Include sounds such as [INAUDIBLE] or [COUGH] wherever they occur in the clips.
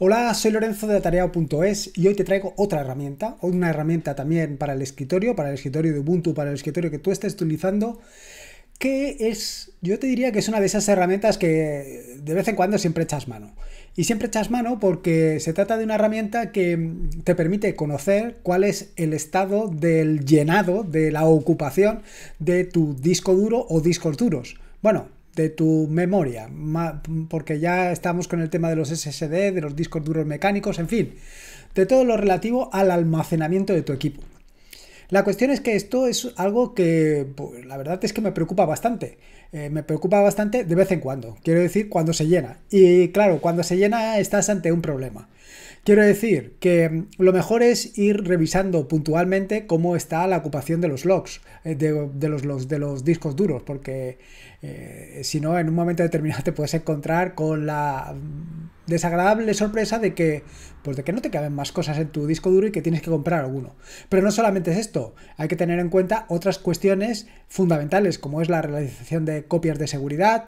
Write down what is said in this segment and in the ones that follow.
Hola, soy Lorenzo de Atareado.es y hoy te traigo otra herramienta, una herramienta también para el escritorio, para el escritorio de Ubuntu, para el escritorio que tú estés utilizando, que es, yo te diría que es una de esas herramientas que de vez en cuando siempre echas mano. Y siempre echas mano porque se trata de una herramienta que te permite conocer cuál es el estado del llenado, de la ocupación de tu disco duro o discos duros. Bueno, de tu memoria, porque ya estamos con el tema de los SSD, de los discos duros mecánicos, en fin, de todo lo relativo al almacenamiento de tu equipo. La cuestión es que esto es algo que pues, la verdad es que me preocupa bastante. Eh, me preocupa bastante de vez en cuando, quiero decir, cuando se llena. Y claro, cuando se llena estás ante un problema. Quiero decir que lo mejor es ir revisando puntualmente cómo está la ocupación de los logs, eh, de, los, discos duros, porque eh, si no, en un momento determinado [LAUGHS] te puedes encontrar con la desagradable sorpresa de que, pues que no te caben más cosas en tu disco duro y que tienes que comprar alguno. Pero no solamente es esto, hay que tener en cuenta otras cuestiones fundamentales, como es la realización de copias de seguridad,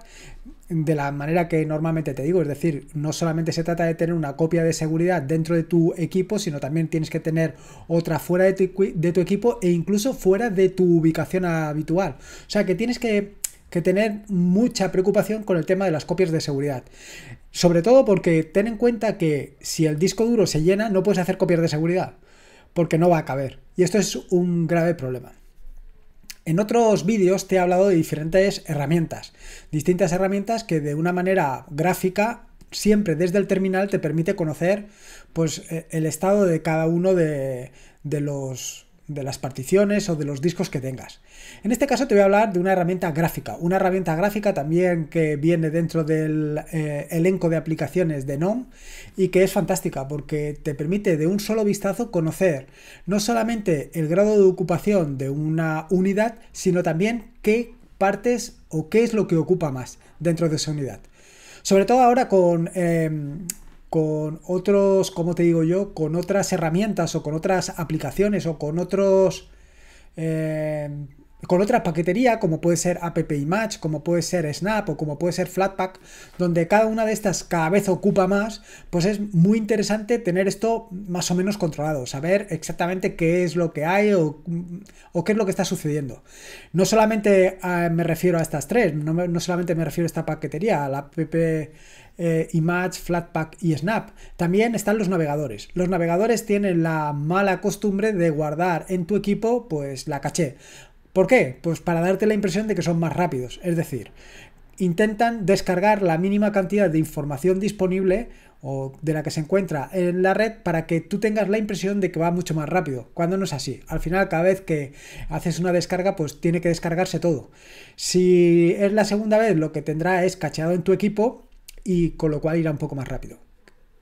de la manera que normalmente te digo, es decir, no solamente se trata de tener una copia de seguridad dentro de tu equipo, sino también tienes que tener otra fuera de tu, equipo e incluso fuera de tu ubicación habitual. O sea que tienes que que tener mucha preocupación con el tema de las copias de seguridad. Sobre todo porque ten en cuenta que si el disco duro se llena no puedes hacer copias de seguridad, porque no va a caber. Y esto es un grave problema. En otros vídeos te he hablado de diferentes herramientas, distintas herramientas que de una manera gráfica siempre desde el terminal te permite conocer pues, eh, el estado de cada uno de los de las particiones o de los discos que tengas. En este caso te voy a hablar de una herramienta gráfica, una herramienta gráfica también que viene dentro del eh, elenco de aplicaciones de GNOME y que es fantástica porque te permite de un solo vistazo conocer no solamente el grado de ocupación de una unidad, sino también qué partes o qué es lo que ocupa más dentro de esa unidad. Sobre todo ahora con eh, con otros, como te digo yo, con otras herramientas o con otras aplicaciones o con otros... Eh, con otra paquetería como puede ser App como puede ser Snap o como puede ser Flatpak, donde cada una de estas cada vez ocupa más, pues es muy interesante tener esto más o menos controlado, saber exactamente qué es lo que hay o, mm, qué es lo que está sucediendo. No solamente eh, me refiero a estas tres, no, no, solamente me refiero a esta paquetería, a la App eh, image, Flatpak y Snap. También están los navegadores. Los navegadores tienen la mala costumbre de guardar en tu equipo pues la caché. ¿Por qué? Pues para darte la impresión de que son más rápidos. Es decir, intentan descargar la mínima cantidad de información disponible o de la que se encuentra en la red para que tú tengas la impresión de que va mucho más rápido, cuando no es así. Al final, cada vez que haces una descarga, pues tiene que descargarse todo. Si es la segunda vez, lo que tendrá es cacheado en tu equipo y con lo cual irá un poco más rápido.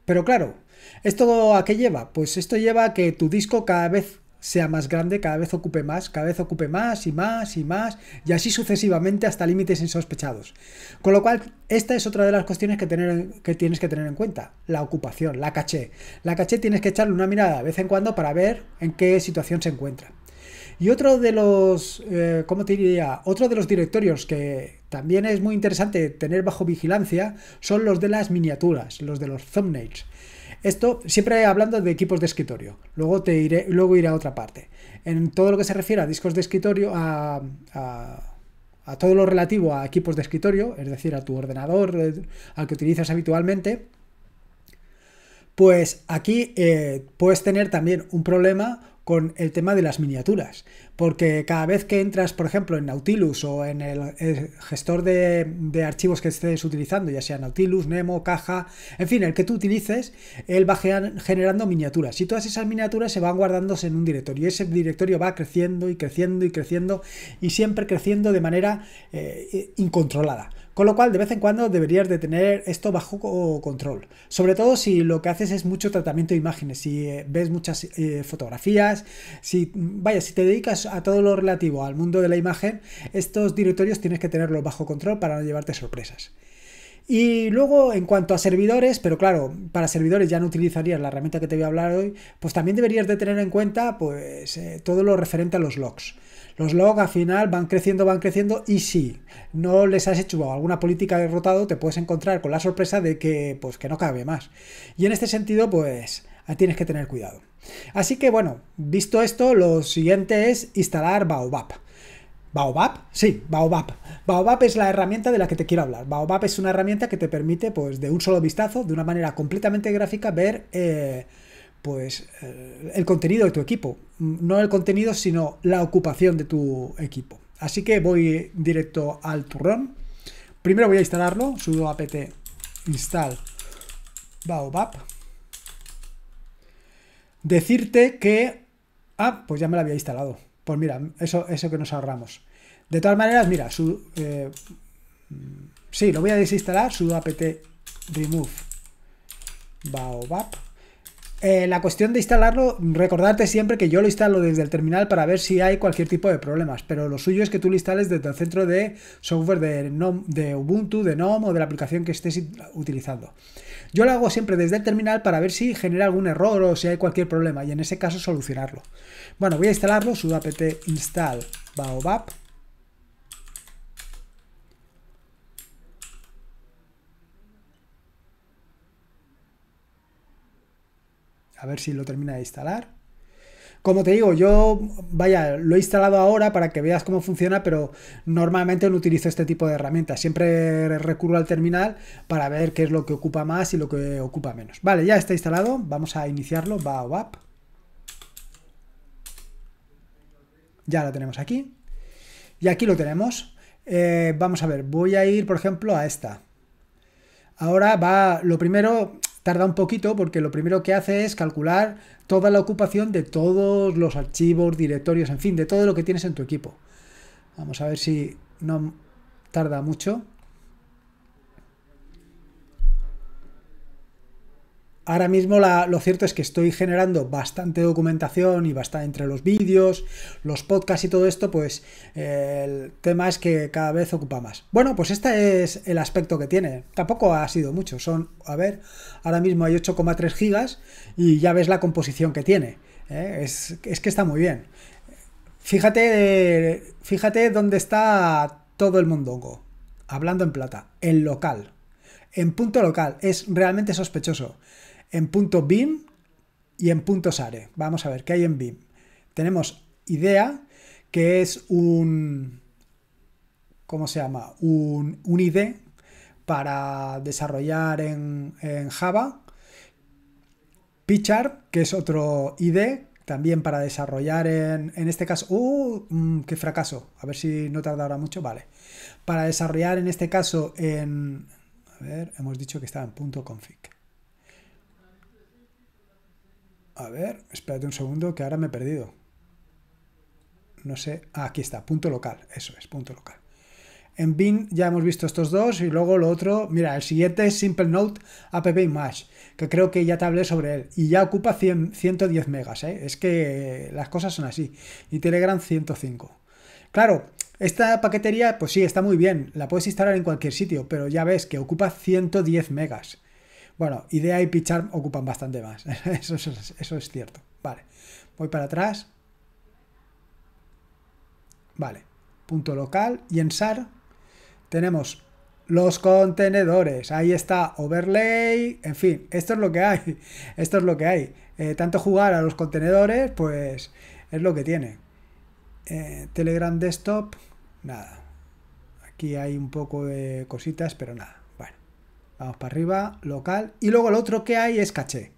Pero claro, ¿esto a qué lleva? Pues esto lleva a que tu disco cada vez sea más grande, cada vez ocupe más, cada vez ocupe más y más y más, y así sucesivamente hasta límites insospechados. Con lo cual, esta es otra de las cuestiones que, tener, que tienes que tener en cuenta, la ocupación, la caché. La caché tienes que echarle una mirada de vez en cuando para ver en qué situación se encuentra. Y otro de los, eh, ¿cómo te diría? Otro de los directorios que, también es muy interesante tener bajo vigilancia son los de las miniaturas, los de los thumbnails. Esto siempre hablando de equipos de escritorio. Luego te iré, luego iré a otra parte. En todo lo que se refiere a discos de escritorio, a, todo lo relativo a equipos de escritorio, es decir, a tu ordenador, eh, al que utilizas habitualmente, pues aquí eh, puedes tener también un problema con el tema de las miniaturas, porque cada vez que entras, por ejemplo, en Nautilus o en el, gestor de, archivos que estés utilizando, ya sea Nautilus, Nemo, Caja, en fin, el que tú utilices, él va generando miniaturas y todas esas miniaturas se van guardándose en un directorio y ese directorio va creciendo y creciendo y creciendo y siempre creciendo de manera eh, incontrolada. Con lo cual, de vez en cuando deberías de tener esto bajo control. Sobre todo si lo que haces es mucho tratamiento de imágenes, si eh, ves muchas eh, fotografías, si, mm, vaya, si te dedicas a todo lo relativo al mundo de la imagen, estos directorios tienes que tenerlos bajo control para no llevarte sorpresas. Y luego, en cuanto a servidores, pero claro, para servidores ya no utilizarías la herramienta que te voy a hablar hoy, pues también deberías de tener en cuenta pues, eh, todo lo referente a los logs. Los logs al final van creciendo, van creciendo y si no les has hecho alguna política derrotado, te puedes encontrar con la sorpresa de que, pues, que no cabe más. Y en este sentido, pues tienes que tener cuidado. Así que bueno, visto esto, lo siguiente es instalar Baobab. Baobab, sí, Baobab. Baobab es la herramienta de la que te quiero hablar. Baobab es una herramienta que te permite, pues, de un solo vistazo, de una manera completamente gráfica, ver eh, pues eh, el contenido de tu equipo. No el contenido, sino la ocupación de tu equipo. Así que voy directo al turrón. Primero voy a instalarlo, sudo apt install baobab. Decirte que... Ah, pues ya me lo había instalado. Pues mira, eso, eso que nos ahorramos. De todas maneras, mira, su, eh, mm, lo voy a desinstalar, sudo apt remove baobab eh, la cuestión de instalarlo, recordarte siempre que yo lo instalo desde el terminal para ver si hay cualquier tipo de problemas, pero lo suyo es que tú lo instales desde el centro de software de, Ubuntu, de GNOME o de la aplicación que estés utilizando. Yo lo hago siempre desde el terminal para ver si genera algún error o si hay cualquier problema y en ese caso solucionarlo. Bueno, voy a instalarlo, sudo apt install baobab a ver si lo termina de instalar. Como te digo, yo, vaya, lo he instalado ahora para que veas cómo funciona, pero normalmente no utilizo este tipo de herramientas. Siempre recurro al terminal para ver qué es lo que ocupa más y lo que ocupa menos. Vale, ya está instalado. Vamos a iniciarlo. Va a Ya lo tenemos aquí. Y aquí lo tenemos. Eh, vamos a ver, voy a ir, por ejemplo, a esta. Ahora va, lo primero, tarda un poquito porque lo primero que hace es calcular toda la ocupación de todos los archivos, directorios, en fin, de todo lo que tienes en tu equipo. Vamos a ver si no tarda mucho. ahora mismo lo cierto es que estoy generando bastante documentación y bastante entre los vídeos, los podcasts y todo esto, pues el tema es que cada vez ocupa más. Bueno, pues este es el aspecto que tiene. Tampoco ha sido mucho. Son, a ver, ahora mismo hay 8,3 gigas y ya ves la composición que tiene. ¿eh? Es, es, que está muy bien. Fíjate, fíjate dónde está todo el mondongo. Hablando en plata, en local. En punto local. Es realmente sospechoso en punto BIM y en punto SARE. Vamos a ver qué hay en BIM. Tenemos IDEA, que es un... ¿Cómo se llama? Un, ID para desarrollar en, Java. PitchArt, que es otro ID también para desarrollar en, en este caso. ¡Uh! Mm, ¡Qué fracaso! A ver si no tardará mucho. Vale. Para desarrollar en este caso en. A ver, hemos dicho que estaba en punto config. A ver, espérate un segundo que ahora me he perdido. No sé. Ah, aquí está, punto local. Eso es, punto local. En bin ya hemos visto estos dos y luego lo otro, mira, el siguiente es Simple Note App Image, que creo que ya te hablé sobre él y ya ocupa 110 megas, ¿eh? es que las cosas son así. Y Telegram 105. Claro, esta paquetería, pues sí, está muy bien, la puedes instalar en cualquier sitio, pero ya ves que ocupa 110 megas. Bueno, IDEA y pichar ocupan bastante más, [LAUGHS] eso, es cierto. Vale, voy para atrás. Vale, punto local y en SAR tenemos los contenedores, ahí está, overlay, en fin, esto es lo que hay, [LAUGHS] esto es lo que hay. Eh, tanto jugar a los contenedores, pues es lo que tiene. Eh, Telegram Desktop, nada. Aquí hay un poco de cositas, pero nada. Vamos para arriba, local. Y luego el otro que hay es caché.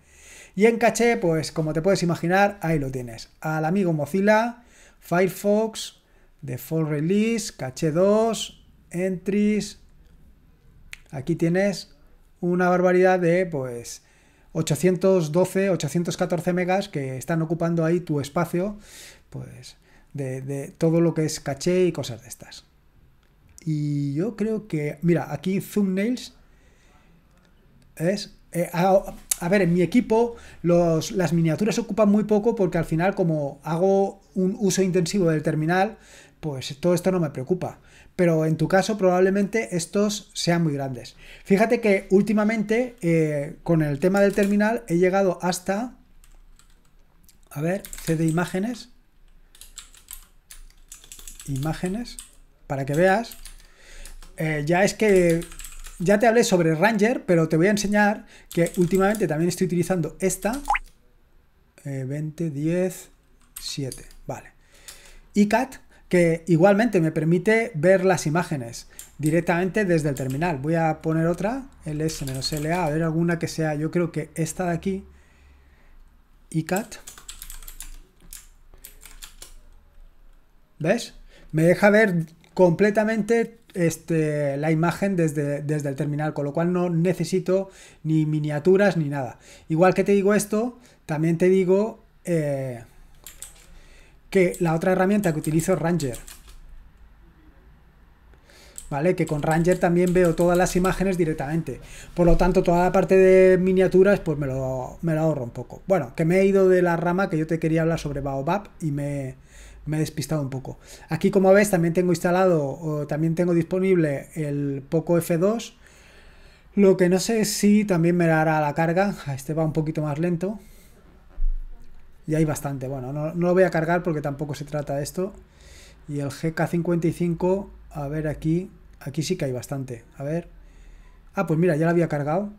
Y en caché, pues como te puedes imaginar, ahí lo tienes. Al amigo Mozilla, Firefox, Default Release, caché 2, Entries. Aquí tienes una barbaridad de, pues, 812, 814 megas que están ocupando ahí tu espacio, pues, de, de todo lo que es caché y cosas de estas. Y yo creo que, mira, aquí thumbnails es eh, a, ver, en mi equipo los, las miniaturas ocupan muy poco porque al final como hago un uso intensivo del terminal, pues todo esto no me preocupa. Pero en tu caso probablemente estos sean muy grandes. Fíjate que últimamente eh, con el tema del terminal he llegado hasta... A ver, CD imágenes. Imágenes. Para que veas. Eh, ya es que ya te hablé sobre Ranger, pero te voy a enseñar que últimamente también estoy utilizando esta. Eh, 20, 10, 7. Vale. ICAT, que igualmente me permite ver las imágenes directamente desde el terminal. Voy a poner otra, ls-la, a ver alguna que sea, yo creo que esta de aquí, ICAT. ¿Ves? Me deja ver completamente este, la imagen desde, desde el terminal, con lo cual no necesito ni miniaturas ni nada. Igual que te digo esto, también te digo eh, que la otra herramienta que utilizo es Ranger. ¿Vale? Que con Ranger también veo todas las imágenes directamente. Por lo tanto, toda la parte de miniaturas, pues me lo, me lo ahorro un poco. Bueno, que me he ido de la rama que yo te quería hablar sobre Baobab y me, me he despistado un poco. Aquí, como ves, también tengo instalado o también tengo disponible el Poco F2. Lo que no sé si también me dará la carga. Este va un poquito más lento. Y hay bastante. Bueno, no, lo voy a cargar porque tampoco se trata de esto. Y el GK55, a ver aquí. Aquí sí que hay bastante. A ver. Ah, pues mira, ya lo había cargado.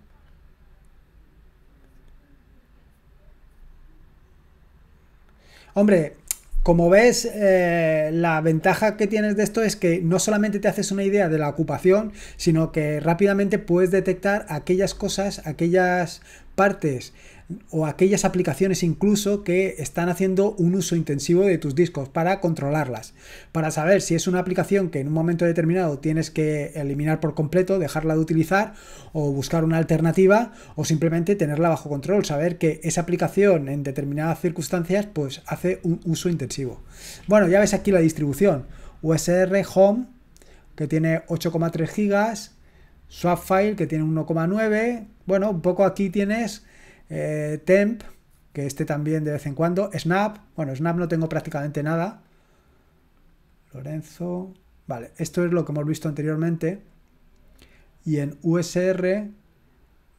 Hombre, como ves, eh, la ventaja que tienes de esto es que no solamente te haces una idea de la ocupación, sino que rápidamente puedes detectar aquellas cosas, aquellas partes o aquellas aplicaciones incluso que están haciendo un uso intensivo de tus discos para controlarlas, para saber si es una aplicación que en un momento determinado tienes que eliminar por completo, dejarla de utilizar o buscar una alternativa o simplemente tenerla bajo control, saber que esa aplicación en determinadas circunstancias pues hace un uso intensivo. Bueno, ya ves aquí la distribución, USR Home que tiene 8,3 gigas, Swapfile que tiene 1,9. Bueno, un poco aquí tienes eh, Temp, que este también de vez en cuando. Snap, bueno, Snap no tengo prácticamente nada. Lorenzo, vale, esto es lo que hemos visto anteriormente. Y en USR,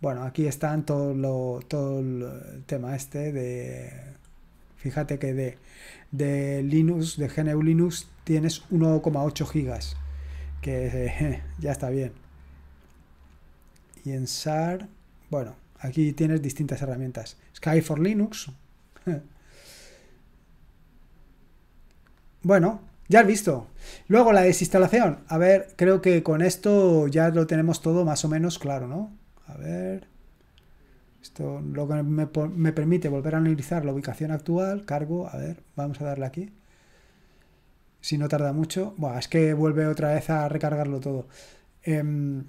bueno, aquí están todo, todo el tema este de... Fíjate que de, Linux, de GNU Linux, tienes 1,8 gigas. Que [LAUGHS] ya está bien y en SAR, bueno, aquí tienes distintas herramientas. Sky for Linux. [LAUGHS] bueno, ya has visto. Luego la desinstalación. A ver, creo que con esto ya lo tenemos todo más o menos claro, ¿no? A ver. Esto lo me, permite volver a analizar la ubicación actual, cargo, a ver, vamos a darle aquí si no tarda mucho. Bueno, es que vuelve otra vez a recargarlo todo. Eh,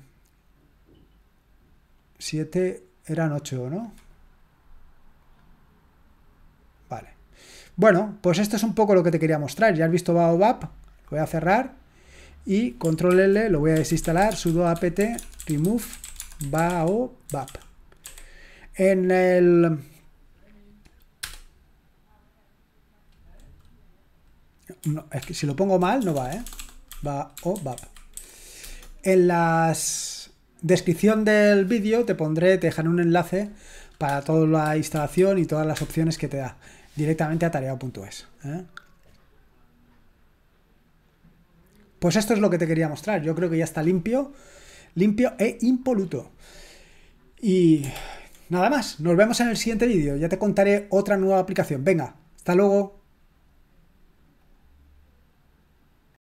7 eran 8, ¿no? Vale. Bueno, pues esto es un poco lo que te quería mostrar. Ya has visto Baobab, lo voy a cerrar y control L, lo voy a desinstalar, sudo apt remove Baobab. En el... es que si lo pongo mal no va, ¿eh? Baobab. En las descripción del vídeo te pondré, te dejaré un enlace para toda la instalación y todas las opciones que te da directamente a tareao.es. ¿eh? Pues esto es lo que te quería mostrar. Yo creo que ya está limpio, limpio e impoluto. Y nada más, nos vemos en el siguiente vídeo. Ya te contaré otra nueva aplicación. Venga, hasta luego.